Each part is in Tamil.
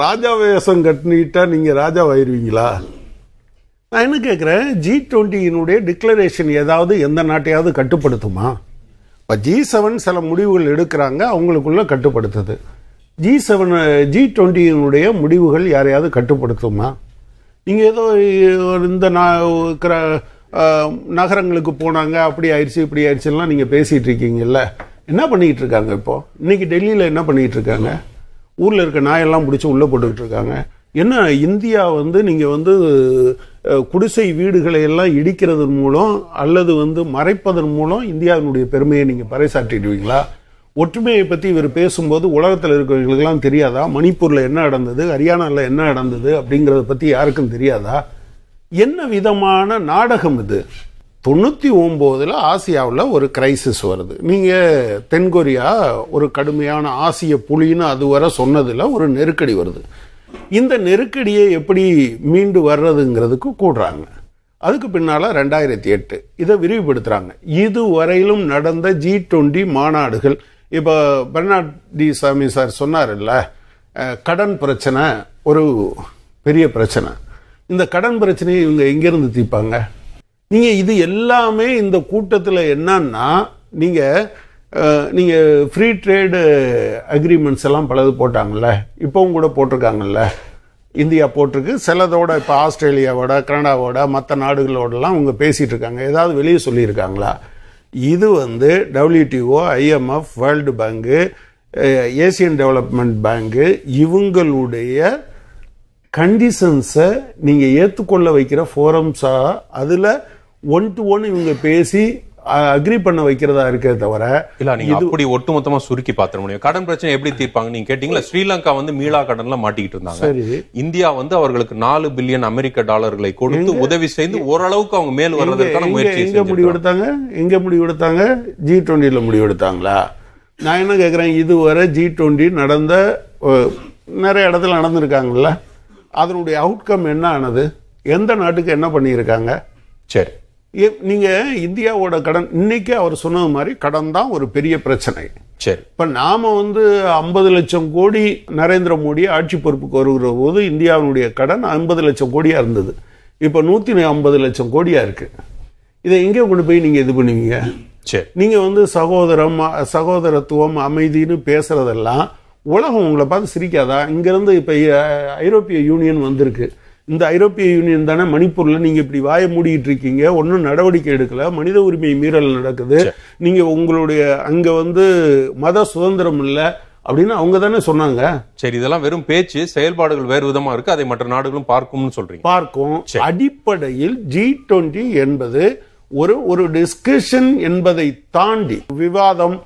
ராஜா வேஷம் கட்டிக்கிட்டா நீங்கள் ஆயிடுவீங்களா நான் என்ன கேட்குறேன் ஜி டுவெண்ட்டியினுடைய டிக்ளரேஷன் ஏதாவது எந்த நாட்டையாவது கட்டுப்படுத்துமா இப்போ ஜி செவன் சில முடிவுகள் எடுக்கிறாங்க அவங்களுக்குள்ளே கட்டுப்படுத்துது ஜி செவன் ஜி டுவெண்ட்டியினுடைய முடிவுகள் யாரையாவது கட்டுப்படுத்துமா நீங்கள் ஏதோ இந்த இருக்கிற நகரங்களுக்கு போனாங்க அப்படி ஆயிடுச்சு இப்படி ஆயிடுச்சுலாம் நீங்கள் பேசிகிட்டு இருக்கீங்கல்ல என்ன பண்ணிகிட்டு இருக்காங்க இப்போது இன்றைக்கி டெல்லியில் என்ன பண்ணிகிட்டு இருக்காங்க ஊரில் இருக்க நாயெல்லாம் பிடிச்சி உள்ளே போட்டுக்கிட்டு இருக்காங்க என்ன இந்தியா வந்து நீங்கள் வந்து குடிசை வீடுகளை எல்லாம் இடிக்கிறதன் மூலம் அல்லது வந்து மறைப்பதன் மூலம் இந்தியாவினுடைய பெருமையை நீங்கள் பறைசாற்றிடுவீங்களா ஒற்றுமையை பற்றி இவர் பேசும்போது உலகத்தில் இருக்கிறவங்களுக்கெல்லாம் தெரியாதா மணிப்பூரில் என்ன நடந்தது ஹரியானாவில் என்ன நடந்தது அப்படிங்கிறத பற்றி யாருக்கும் தெரியாதா என்ன விதமான நாடகம் இது தொண்ணூற்றி ஒம்போதில் ஆசியாவில் ஒரு கிரைசிஸ் வருது நீங்கள் தென்கொரியா ஒரு கடுமையான ஆசிய புலின்னு அதுவரை சொன்னதில் ஒரு நெருக்கடி வருது இந்த நெருக்கடியை எப்படி மீண்டு வர்றதுங்கிறதுக்கு கூடுறாங்க அதுக்கு பின்னால் ரெண்டாயிரத்தி எட்டு இதை விரிவுபடுத்துகிறாங்க இது வரையிலும் நடந்த ஜி டுவெண்டி மாநாடுகள் இப்போ பர்னாட் சாமி சார் சொன்னார்ல கடன் பிரச்சனை ஒரு பெரிய பிரச்சனை இந்த கடன் பிரச்சனையை இவங்க எங்கேருந்து தீர்ப்பாங்க நீங்கள் இது எல்லாமே இந்த கூட்டத்தில் என்னன்னா நீங்கள் நீங்கள் ஃப்ரீ ட்ரேடு அக்ரிமெண்ட்ஸ் எல்லாம் பலது போட்டாங்கல்ல இப்போவும் கூட போட்டிருக்காங்கல்ல இந்தியா போட்டிருக்கு சிலதோட இப்போ ஆஸ்திரேலியாவோட கனடாவோட மற்ற நாடுகளோடலாம் அவங்க பேசிகிட்டு இருக்காங்க ஏதாவது வெளியே சொல்லியிருக்காங்களா இது வந்து WTO IMF world bank Asian development bank இவங்களுடைய கண்டிஷன்ஸை நீங்கள் ஏற்றுக்கொள்ள வைக்கிற ஃபோரம்ஸாக அதில் ஒன் டு ஒன் இவங்க பேசி அக்ரி பண்ண வைக்கிறதா இருக்கே தவிர இல்ல நீங்க அப்படி ஒட்டுமொத்தமா சுருக்கி பாத்திர முடியும் கடன் பிரச்சனை எப்படி தீர்ப்பாங்க நீங்க கேட்டீங்களா ஸ்ரீலங்கா வந்து மீளா கடன்ல மாட்டிக்கிட்டு இருந்தாங்க இந்தியா வந்து அவர்களுக்கு நாலு பில்லியன் அமெரிக்க டாலர்களை கொடுத்து உதவி செய்து ஓரளவுக்கு அவங்க மேல் வர்றதுக்கான முயற்சி எங்க முடிவு எடுத்தாங்க எங்க முடிவு எடுத்தாங்க ஜி டுவெண்டில முடிவு எடுத்தாங்களா நான் என்ன கேட்குறேன் இதுவரை ஜி டுவெண்டி நடந்த நிறைய இடத்துல நடந்திருக்காங்கல்ல அதனுடைய அவுட்கம் என்ன ஆனது எந்த நாட்டுக்கு என்ன பண்ணியிருக்காங்க சரி நீங்கள் இந்தியாவோட கடன் இன்னைக்கு அவர் சொன்னது மாதிரி கடன் தான் ஒரு பெரிய பிரச்சனை சரி இப்போ நாம் வந்து ஐம்பது லட்சம் கோடி நரேந்திர மோடி ஆட்சி பொறுப்புக்கு வருகிற போது இந்தியாவினுடைய கடன் ஐம்பது லட்சம் கோடியாக இருந்தது இப்போ நூற்றி ஐம்பது லட்சம் கோடியாக இருக்குது இதை எங்கே கொண்டு போய் நீங்கள் இது பண்ணுவீங்க சரி நீங்கள் வந்து சகோதரம் சகோதரத்துவம் அமைதின்னு பேசுகிறதெல்லாம் உலகம் உங்களை பார்த்து சிரிக்காதா இங்கேருந்து இப்போ ஐரோப்பிய யூனியன் வந்திருக்கு இந்த ஐரோப்பிய யூனியன் தானே மணிப்பூரில் நீங்கள் இப்படி வாய மூடிக்கிட்டு இருக்கீங்க ஒன்றும் நடவடிக்கை எடுக்கல மனித உரிமை மீறல் நடக்குது நீங்கள் உங்களுடைய அங்கே வந்து மத சுதந்திரம் இல்லை அப்படின்னு அவங்க தானே சொன்னாங்க சரி இதெல்லாம் வெறும் பேச்சு செயல்பாடுகள் வேறு விதமா இருக்கு அதை மற்ற நாடுகளும் பார்க்கும்னு சொல்றீங்க பார்க்கும் அடிப்படையில் ஜி டுவெண்ட்டி என்பது ஒரு ஒரு டிஸ்கஷன் என்பதை தாண்டி விவாதம்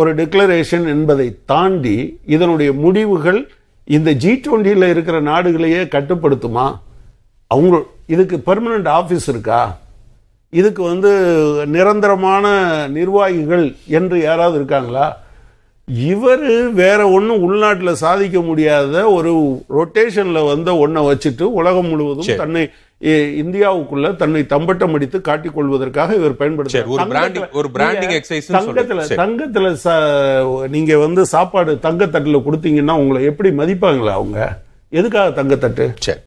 ஒரு டிக்ளரேஷன் என்பதை தாண்டி இதனுடைய முடிவுகள் இந்த ஜி டுவெண்ட்டியில் இருக்கிற நாடுகளையே கட்டுப்படுத்துமா அவங்க இதுக்கு பெர்மனண்ட் ஆஃபீஸ் இருக்கா இதுக்கு வந்து நிரந்தரமான நிர்வாகிகள் என்று யாராவது இருக்காங்களா இவர் வேற ஒன்றும் உள்நாட்டில் சாதிக்க முடியாத ஒரு ரொட்டேஷனில் வந்த ஒன்றை வச்சுட்டு உலகம் முழுவதும் தன்னை இந்தியாவுக்குள்ள தன்னை தம்பட்டம் அடித்து காட்டிக் கொள்வதற்காக இவர் பயன்படுத்த தங்கத்துல நீங்க வந்து சாப்பாடு தங்கத்தட்டுல கொடுத்தீங்கன்னா உங்களை எப்படி மதிப்பாங்களா அவங்க எதுக்காக தங்கத்தட்டு